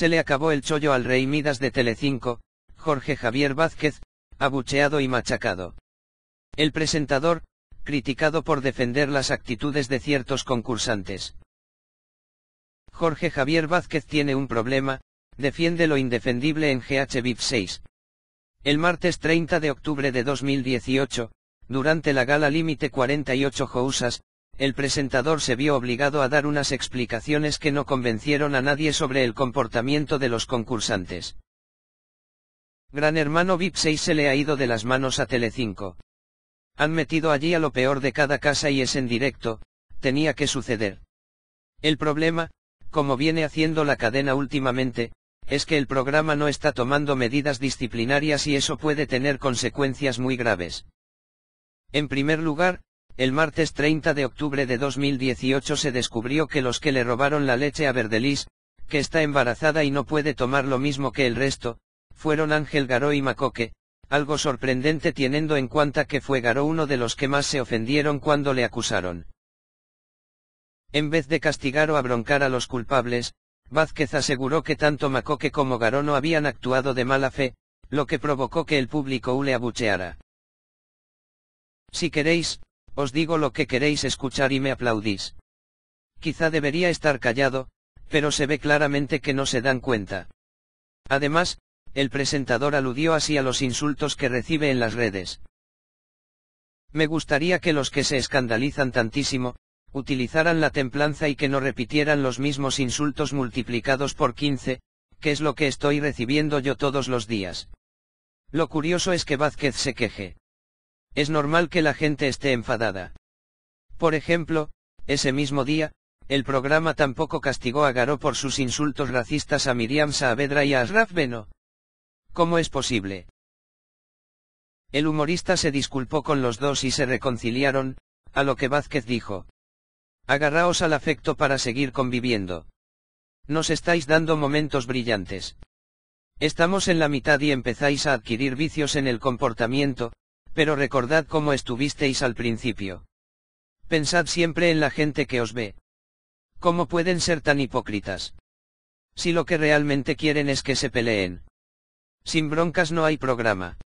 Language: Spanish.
Se le acabó el chollo al rey Midas de Telecinco, Jorge Javier Vázquez, abucheado y machacado. El presentador, criticado por defender las actitudes de ciertos concursantes. Jorge Javier Vázquez tiene un problema, defiende lo indefendible en GH VIP 6. El martes 30 de octubre de 2018, durante la gala Límite 48 Jousas, el presentador se vio obligado a dar unas explicaciones que no convencieron a nadie sobre el comportamiento de los concursantes. Gran Hermano VIP 6 se le ha ido de las manos a Telecinco. Han metido allí a lo peor de cada casa y es en directo, tenía que suceder. El problema, como viene haciendo la cadena últimamente, es que el programa no está tomando medidas disciplinarias y eso puede tener consecuencias muy graves. En primer lugar, el martes 30 de octubre de 2018 se descubrió que los que le robaron la leche a Verdelis, que está embarazada y no puede tomar lo mismo que el resto, fueron Ángel Garó y Macoque, algo sorprendente teniendo en cuenta que fue Garó uno de los que más se ofendieron cuando le acusaron. En vez de castigar o abroncar a los culpables, Vázquez aseguró que tanto Macoque como Garó no habían actuado de mala fe, lo que provocó que el público le abucheara. Si queréis, os digo lo que queréis escuchar y me aplaudís. Quizá debería estar callado, pero se ve claramente que no se dan cuenta. Además, el presentador aludió así a los insultos que recibe en las redes. Me gustaría que los que se escandalizan tantísimo, utilizaran la templanza y que no repitieran los mismos insultos multiplicados por 15, que es lo que estoy recibiendo yo todos los días. Lo curioso es que Vázquez se queje. Es normal que la gente esté enfadada. Por ejemplo, ese mismo día, el programa tampoco castigó a Garó por sus insultos racistas a Miriam Saavedra y a Asraf Beno. ¿Cómo es posible? El humorista se disculpó con los dos y se reconciliaron, a lo que Vázquez dijo. Agarraos al afecto para seguir conviviendo. Nos estáis dando momentos brillantes. Estamos en la mitad y empezáis a adquirir vicios en el comportamiento, pero recordad cómo estuvisteis al principio. Pensad siempre en la gente que os ve. ¿Cómo pueden ser tan hipócritas? Si lo que realmente quieren es que se peleen. Sin broncas no hay programa.